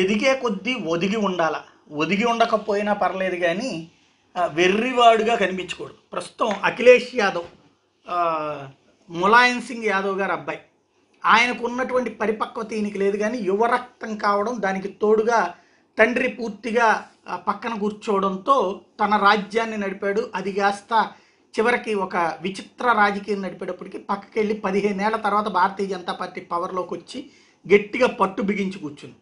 ఎదిగే కొద్దీ ఒదిగి ఉండాల ఒదిగి ఉండకపోయినా పర్లేదు కానీ వెర్రివాడుగా కనిపించకూడదు ప్రస్తుతం అఖిలేష్ యాదవ్ ములాయం సింగ్ యాదవ్ గారు అబ్బాయి ఆయనకు ఉన్నటువంటి పరిపక్వత ఈయనకి లేదు కానీ యువరక్తం కావడం దానికి తోడుగా తండ్రి పూర్తిగా పక్కన కూర్చోవడంతో తన రాజ్యాన్ని నడిపాడు అది కాస్త చివరికి ఒక విచిత్ర రాజకీయం నడిపేటప్పటికి పక్కకెళ్ళి పదిహేను పదిహేనేళ్ల తర్వాత భారతీయ జనతా పార్టీ పవర్లోకి వచ్చి గట్టిగా పట్టు బిగించి కూర్చుంది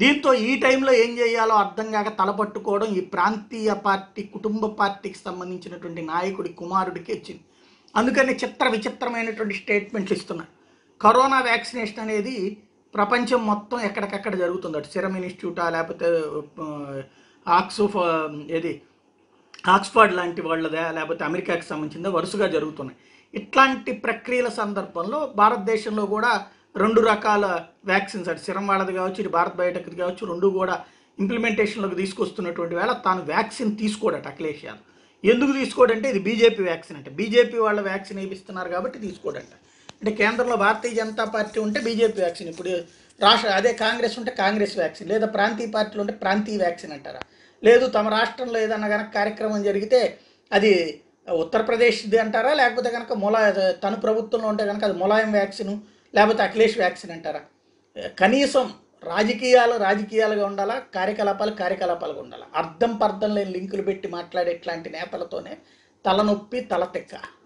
దీంతో ఈ టైంలో ఏం చేయాలో అర్థం కాక తలపట్టుకోవడం ఈ ప్రాంతీయ పార్టీ కుటుంబ పార్టీకి సంబంధించినటువంటి నాయకుడి కుమారుడికి వచ్చింది అందుకని చిత్ర విచిత్రమైనటువంటి స్టేట్మెంట్లు ఇస్తున్నారు కరోనా వ్యాక్సినేషన్ అనేది ప్రపంచం మొత్తం ఎక్కడికక్కడ జరుగుతుంది అటు సిరం ఇన్స్టిట్యూటా లేకపోతే ఆక్స్ఫ ఏది ఆక్స్ఫర్డ్ లాంటి వాళ్ళదే లేకపోతే అమెరికాకి సంబంధించిందా వరుసగా జరుగుతున్నాయి ఇట్లాంటి ప్రక్రియల సందర్భంలో భారతదేశంలో కూడా రెండు రకాల వ్యాక్సిన్స్ అటు సిరం వాళ్ళది కావచ్చు ఇటు భారత్ బయోటెక్ కావచ్చు రెండు కూడా ఇంప్లిమెంటేషన్లోకి తీసుకొస్తున్నటువంటి వేళ తాను వ్యాక్సిన్ తీసుకోడట అఖిలేష్ యాదవ్ ఎందుకు తీసుకోడంటే ఇది బీజేపీ వ్యాక్సిన్ అంటే బీజేపీ వాళ్ళ వ్యాక్సిన్ వేపిస్తున్నారు కాబట్టి తీసుకోడంట అంటే కేంద్రంలో భారతీయ జనతా పార్టీ ఉంటే బీజేపీ వ్యాక్సిన్ ఇప్పుడు రాష్ట్ర అదే కాంగ్రెస్ ఉంటే కాంగ్రెస్ వ్యాక్సిన్ లేదా ప్రాంతీయ పార్టీలు ఉంటే ప్రాంతీయ వ్యాక్సిన్ అంటారా లేదు తమ రాష్ట్రంలో ఏదన్నా కనుక కార్యక్రమం జరిగితే అది ఉత్తరప్రదేశ్ది అంటారా లేకపోతే కనుక మొలా తను ప్రభుత్వంలో ఉంటే కనుక అది ములాయం వ్యాక్సిన్ లేకపోతే అఖిలేష్ వ్యాక్సిన్ అంటారా కనీసం రాజకీయాలు రాజకీయాలుగా ఉండాలా కార్యకలాపాలు కార్యకలాపాలుగా ఉండాలా అర్థం పర్థం లేని లింకులు పెట్టి మాట్లాడే ఇట్లాంటి నేతలతోనే తలనొప్పి తల తెక్క